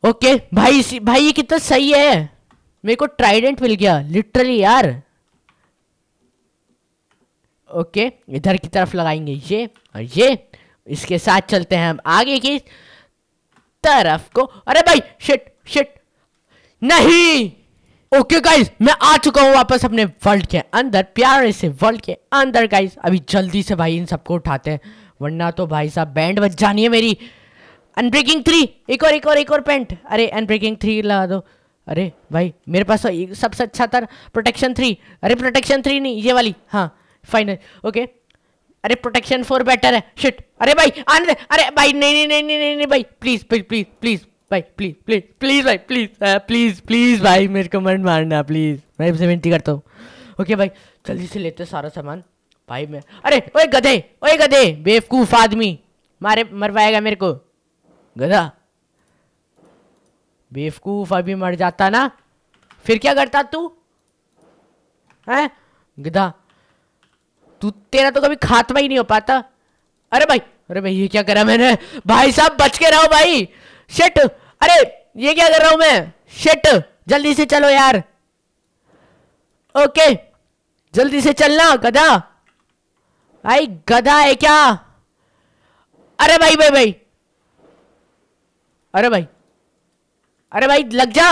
ओके भाई भाई ये कितना सही है मेरे को ट्राइडेंट मिल गया लिटरली यार ओके इधर की तरफ लगाएंगे ये और ये इसके साथ चलते हैं हम आगे की तरफ को अरे भाई शिट शिट नहीं ओके okay गाइस मैं आ चुका हूँ वापस अपने वर्ल्ड के अंदर प्यारे से वर्ल्ड के अंदर गाइस अभी जल्दी से भाई इन सबको उठाते हैं वरना तो भाई साहब बैंड बच जानी है मेरी अनब्रेकिंग थ्री एक और एक और एक और पेंट अरे अनब्रेकिंग थ्री लगा दो अरे भाई मेरे पास तो सबसे अच्छा था प्रोटेक्शन थ्री अरे प्रोटेक्शन थ्री नहीं ये वाली हाँ फाइनल ओके okay. अरे प्रोटेक्शन फोर बेटर है शिट अरे भाई आने दे अरे भाई नहीं नहीं नहीं नहीं नहीं, भाई प्लीज प्लीज प्लीज प्लीज भाई प्लीज प्लीज प्लीज भाई प्लीज प्लीज प्लीज भाई मेरे को मन मारना प्लीज मैं इसे विनती करता हूँ ओके भाई जल्दी से लेते सारा सामान भाई मैं अरे ओए गधे ओए गधे बेवकूफ आदमी मारे मरवाएगा मेरे को गधा बेवकूफ अभी मर जाता ना फिर क्या करता तू है गधा तू तेरा तो कभी खात्मा ही नहीं हो पाता अरे भाई अरे भाई ये क्या करा मैंने भाई साहब बच के रहो भाई शिट अरे ये क्या कर रहा हूं मैं शिट जल्दी से चलो यार ओके जल्दी से चलना गधा भाई गधा है क्या अरे भाई भाई भाई अरे भाई अरे भाई लग जा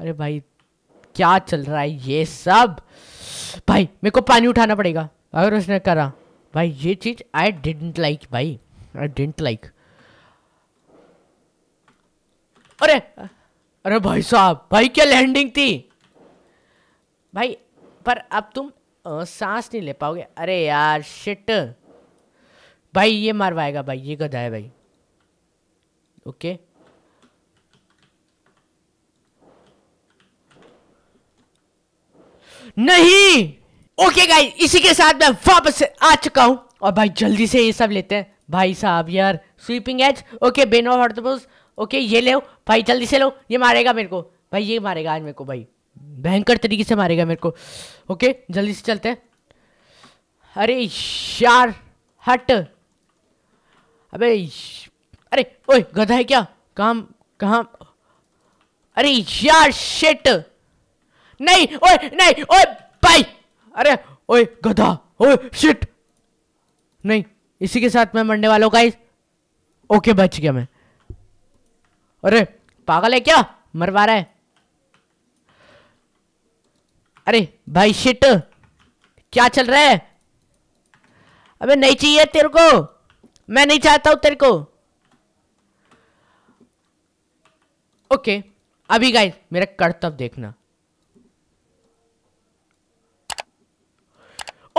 अरे भाई क्या चल रहा है ये सब भाई मेरे को पानी उठाना पड़ेगा अगर उसने करा भाई ये चीज़ आई डिंट लाइक भाई आई डिडेंट लाइक अरे अरे भाई साहब भाई क्या लैंडिंग थी भाई पर अब तुम सांस नहीं ले पाओगे अरे यार शिट भाई ये मरवाएगा भाई ये गधा है भाई ओके नहीं ओके गाइस इसी के साथ मैं वापस आ चुका हूँ और भाई जल्दी से ये सब लेते हैं भाई साहब यार sweeping edge okay bane of okay ये ले भाई जल्दी से लो ये मारेगा मेरे को भाई ये मारेगा आज मेरे को भाई भयंकर तरीके से मारेगा मेरे को ओके जल्दी से चलते हैं अरे यार हट अबे अरे ओए गधा है क्या काम कहाँ अरे यार शेट नहीं ओए नहीं ओए भाई अरे ओए गधा ओए शिट नहीं इसी के साथ मैं मरने वाला हूँ गाइस ओके बच गया मैं अरे पागल है क्या मरवा रहा है अरे भाई शिट क्या चल रहा है अबे नहीं चाहिए तेरे को मैं नहीं चाहता हूं तेरे को ओके अभी गाइस मेरा कर्तव्य देखना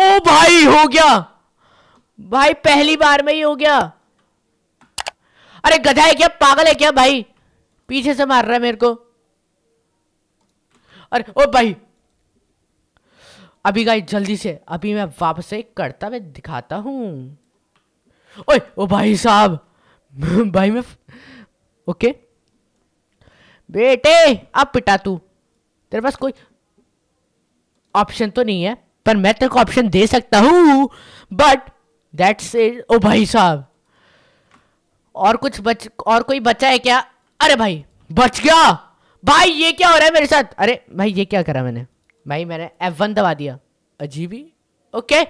ओ भाई हो गया भाई पहली बार में ही हो गया अरे गधा है क्या पागल है क्या भाई पीछे से मार रहा है मेरे को अरे ओ भाई अभी गाइस जल्दी से अभी मैं वापस एक करता मैं दिखाता हूँ ओए ओ भाई साहब भाई मैं ओके बेटे अब पिटा तू तेरे पास कोई ऑप्शन तो नहीं है पर मैं तेरे को ऑप्शन दे सकता हूँ बट दैट्स इट ओ भाई साहब और कुछ बच और कोई बचा है क्या अरे भाई बच गया भाई ये क्या हो रहा है मेरे साथ अरे भाई ये क्या करा मैंने भाई मैंने एफ वन दबा दिया अजीब ही ओके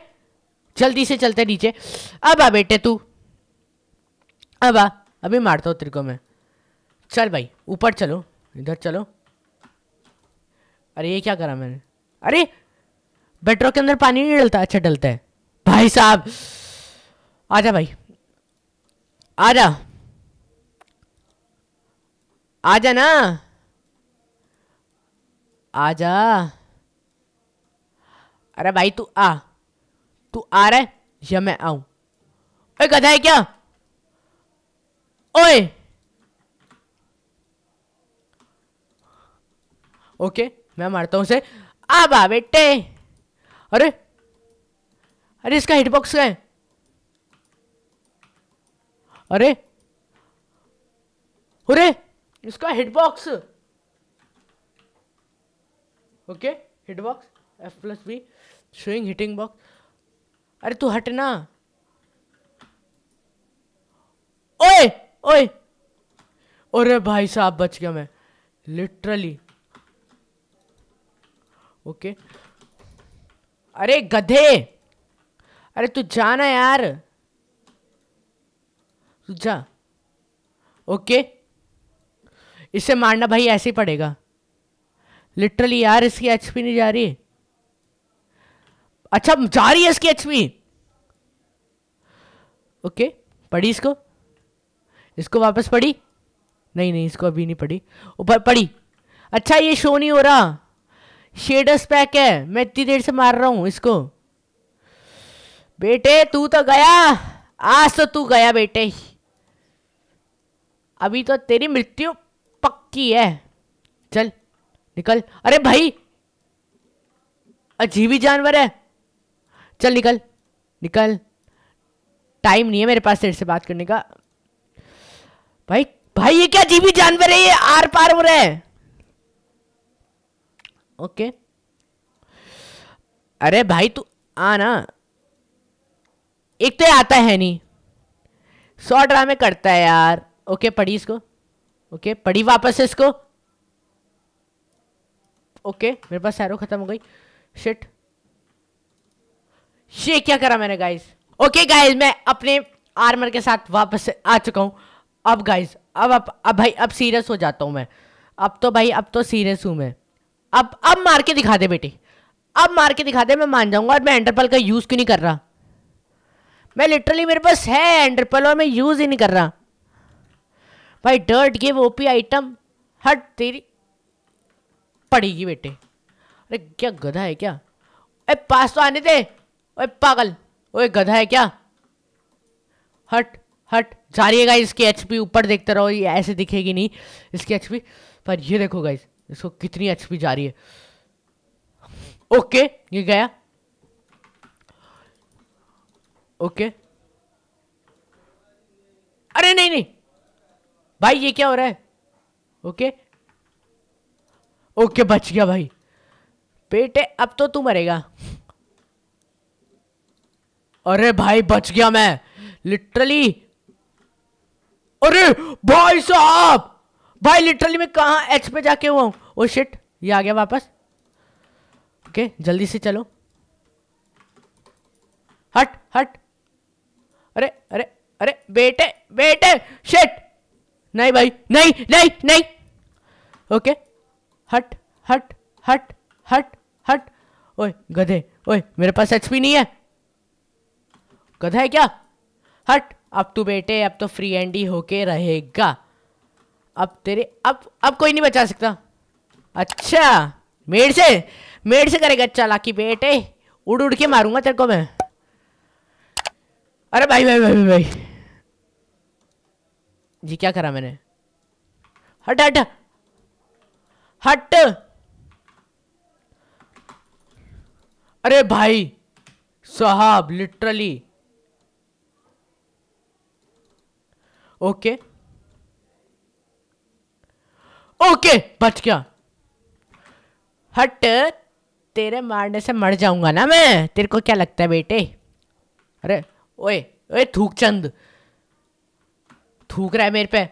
जल्दी से चलते नीचे अब आ बेटे तू अब आ अभी मारता हूँ तेरे को मैं चल भाई ऊपर चलो इधर चलो अरे ये क्या करा मैंने अरे बेट्रो के अंदर पानी नहीं डलता अच्छा डलता है भाई साहब आजा भाई आजा आजा ना आजा अरे भाई तू आ तू आ रहा है या मैं आऊं ओए गधा है क्या ओए ओके मैं मारता हूं उसे आ बा बेटे अरे अरे इसका हिटबॉक्स है अरे अरे इसका hitbox okay hitbox F plus B showing hitting box अरे तू हट ना ओए ओए अरे भाई साहब बच गया मैं लिटरली ओके okay. अरे गधे अरे तू जाना यार तू जा ओके इसे मारना भाई ऐसे ही पड़ेगा लिटरली यार इसकी एचपी नहीं जा रही अच्छा जा रही है इसकी एचपी ओके पढ़ी इसको इसको वापस पढ़ी नहीं नहीं इसको अभी नहीं पढ़ी ऊपर पढ़ी अच्छा ये शो नहीं हो रहा शेडस पैक है मैं इतनी देर से मार रहा हूँ इसको बेटे तू तो गया आज तो तू गया बेटे अभी तो तेरी मृत्यु पक्की है चल निकल अरे भाई अजीबी जानवर है चल निकल निकल टाइम नहीं है मेरे पास तेरे से बात करने का भाई भाई ये क्या अजीबी जानवर है ये आर पार हो रहा है ओके अरे भाई तू आना एक तो आता है नहीं सौ ड्रामे करता है यार ओके पढ़ी इसको ओके पढ़ी वापस इसको ओके मेरे पास सैरो खत्म हो गई शिट शे क्या करा मैंने गाइस ओके गाइस मैं अपने आर्मर के साथ वापस आ चुका हूँ अब गाइस अब अब अब भाई अब सीरियस हो जाता हूँ मैं अब तो भाई अब तो सीरियस हूँ मैं अब अब मार के दिखा दे बेटे अब मार के दिखा दे मैं मान जाऊंगा और मैं एंटरपल का यूज़ क्यों नहीं कर रहा मैं लिटरली मेरे पास है एंटरपल और मैं यूज़ ही नहीं कर रहा भाई डर्ट गिव ओपी आइटम हट तेरी पड़ेगी बेटे अरे क्या गधा है क्या अरे पास तो आने दे अरे पागल ओए गधा है क्या हट हट जा रही है गाइस इसकी एचपी ऊपर देखते रहो ये ऐसे दिखेगी नहीं इसकी एचपी पर ये देखो गाइस इसको कितनी एचपी जा रही है ओके ये गया ओके अरे नहीं नहीं भाई ये क्या हो रहा है ओके ओके बच गया भाई बेटे अब तो तू मरेगा अरे भाई बच गया मैं लिटरली अरे भाई साहब भाई लिटरली मैं कहाँ एच पे जाके हुआ हूँ ओ oh, शिट ये आ गया वापस ओके जल्दी से चलो हट हट अरे अरे अरे बेटे बेटे शिट नहीं भाई नहीं नहीं नहीं ओके हट हट हट हट हट ओए गधे ओए मेरे पास एच पी नहीं है गधा है क्या हट अब तू बेटे अब तो फ्री एंड ही होके रहेगा अब तेरे अब अब कोई नहीं बचा सकता अच्छा मेड से मेड से करेगा चालाकी बेटे उड़ उड़ के मारूंगा तेरे को मैं अरे भाई भाई भाई भाई, भाई। जी क्या करा मैंने हट हट हट अरे भाई साहब लिटरली ओके okay. ओके बच गया हट तेरे मारने से मर जाऊंगा ना मैं तेरे को क्या लगता है बेटे अरे ओए ओए थूक चंद थूक रहा है मेरे पे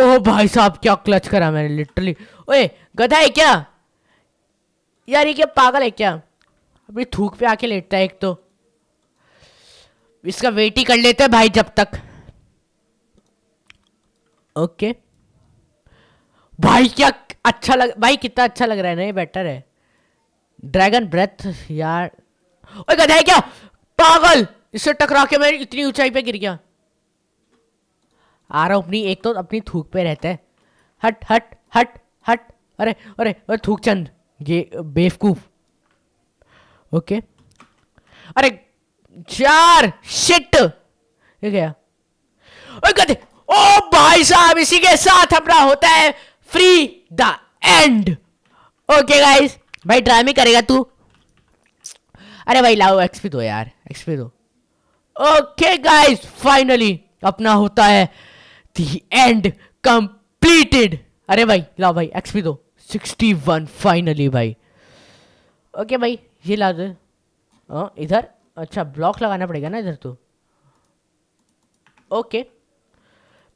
ओह भाई साहब क्या क्लच करा मैंने लिटरली ओए गधा है क्या यार ये क्या पागल है क्या अभी थूक पे आके लेटता है एक तो इसका वेट ही कर लेते हैं भाई जब तक ओके भाई क्या अच्छा लग भाई कितना अच्छा लग रहा है नहीं बेटर है ड्रैगन ब्रेथ यार ओए गधा है क्या पागल इससे टकरा के मैं इतनी ऊंचाई पे गिर गया आ रहा हूं अपनी एक तो अपनी थूक पे रहता है हट हट हट हट अरे अरे अरे थूक चंद ये बेवकूफ ओके अरे चार शिट ये गया ओए गधे ओ भाई साहब इसी के साथ अपना होता है free the end okay guys भाई ड्रामे करेगा तू अरे भाई लाओ एक्सपी दो यार एक्सपी दो ओके गाइस फाइनली अपना होता है द एंड कंप्लीटेड अरे भाई लाओ भाई एक्सपी दो 61 फाइनली भाई ओके okay भाई ये ला दे हाँ, इधर अच्छा ब्लॉक लगाना पड़ेगा ना इधर तो ओके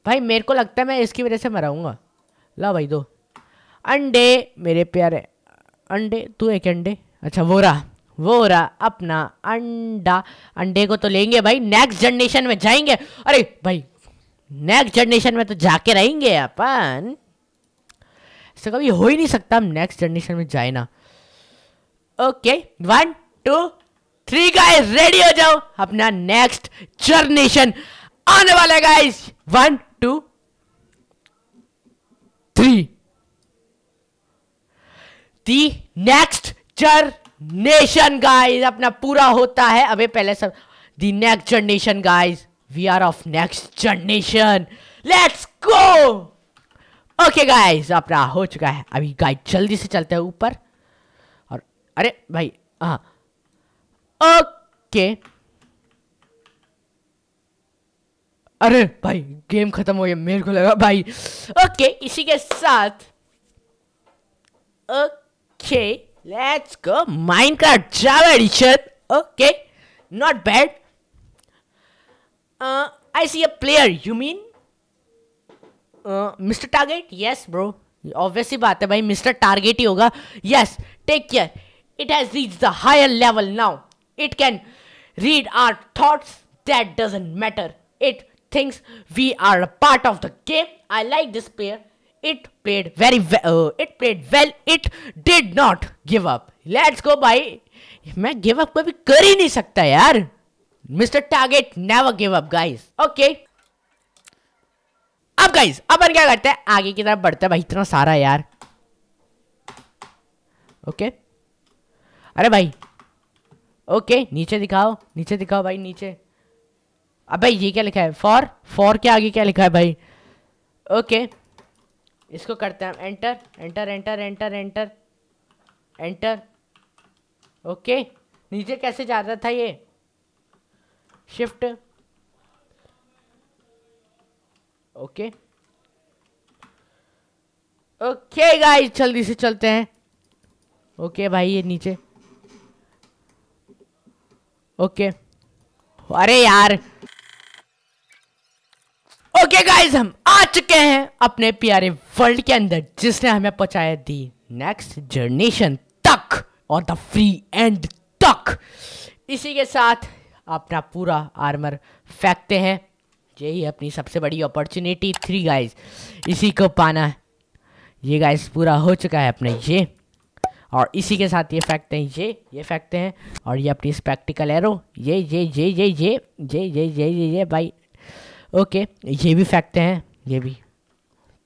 भाई मेरे को लगता है मैं इसकी वजह से मराऊंगा ला भाई दो अंडे मेरे प्यारे अंडे तू एक अंडे अच्छा वो रहा वो रहा अपना अंडा अंडे को तो लेंगे भाई नेक्स्ट जनरेशन में जाएंगे अरे भाई नेक्स्ट जनरेशन में तो जाके रहेंगे अपन ऐसा कभी हो ही नहीं सकता हम नेक्स्ट जनरेशन में जाए ना okay one two three guys ready हो जाओ अपना नेक्स्ट जनरेशन आने वाला guys one two three the next generation guys अपना पूरा होता है अबे पहले सब the next generation guys we are of next generation let's go okay guys अपना हो चुका है अभी गाइड जल्दी से चलते हैं ऊपर और अरे भाई हाँ ओके अरे भाई गेम खत्म हो गया मेरे को लगा भाई ओके इसी के साथ okay let's go Minecraft Java edition okay not bad I see a player you mean mister target yes bro obviously बात है भाई मिस्टर टारगेट ही होगा yes take care it has reach the higher level now it can read our thoughts that doesn't matter it thinks we are a part of the game i like this player it played very well uh, it played well it did not give up let's go boy. मैं give up कभी कर ही नहीं सकता यार mister target never give up guys okay अब guys अब हम क्या करते हैं आगे की तरफ बढ़ते हैं भाई इतना सारा यार okay. अरे भाई ओके okay, नीचे दिखाओ नीचे दिखाओ भाई नीचे भाई ये क्या लिखा है फॉर फॉर के आगे क्या लिखा है भाई ओके इसको करते हैं enter enter enter enter enter enter okay नीचे कैसे जाता था ये शिफ्ट ओके ओके गाइस जल्दी से चलते हैं ओके okay, भाई ये नीचे ओके okay. अरे यार ओके गाइस हम आ चुके हैं अपने प्यारे वर्ल्ड के अंदर जिसने हमें पहुंचाया दी नेक्स्ट जनरेशन तक और द फ्री एंड तक इसी के साथ अपना पूरा आर्मर फेंकते हैं यही अपनी सबसे बड़ी अपॉर्चुनिटी थ्री गाइस इसी को पाना ये गाइस पूरा हो चुका है अपने ये और इसी के साथ ये फेंकते हैं ये ये फेंकते हैं और ये अपनी स्पेक्टिकल एरो ये ये ये ये ये ये ये ये ये भाई ओके ये भी फेंकते हैं ये भी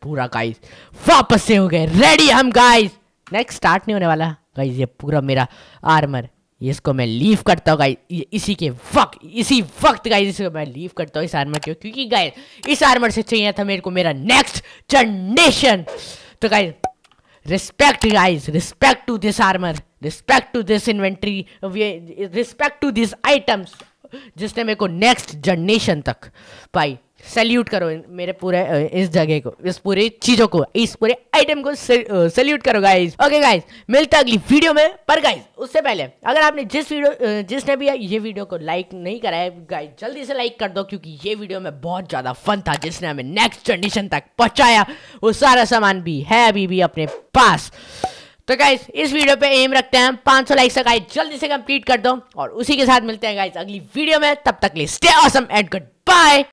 पूरा गाइस वापस से हो गए रेडी हम गाइस नेक्स्ट स्टार्ट नहीं होने वाला गाइस ये पूरा मेरा आर्मर इसको मैं लीव करता हूँ गाइस इसी के वक्त इसी वक्त गाइस इसको मैं लीव करता हूँ इस आर्मर को क्योंकि गाइस इस आर्मर से चाहिए था मेरे को मेरा नेक्स्ट जनरेशन तो guys respect guys respect to this armour respect to this inventory respect to this items जिसने मेरे को नेक्स्ट जनरेशन तक भाई सैल्यूट करो मेरे पूरे इस जगह को इस पूरी चीज़ों को इस पूरे आइटम को सैल्यूट करो गाइज ओके गाइज मिलता अगली वीडियो में पर गाइज उससे पहले अगर आपने जिस वीडियो जिसने भी ये वीडियो को लाइक नहीं करा है गाइज जल्दी से लाइक कर दो क्योंकि ये वीडियो में बहुत ज़्यादा फन था जिसने हमें नेक्स्ट जनरेशन तक पहुंचाया वो सारा सामान भी है अभी भी अपने पास तो गाइज इस वीडियो पे एम रखते हैं 500 सौ लाइक गाइज जल्दी से कंप्लीट कर दो और उसी के साथ मिलते हैं गाइज अगली वीडियो में तब तक लिए stay awesome and good bye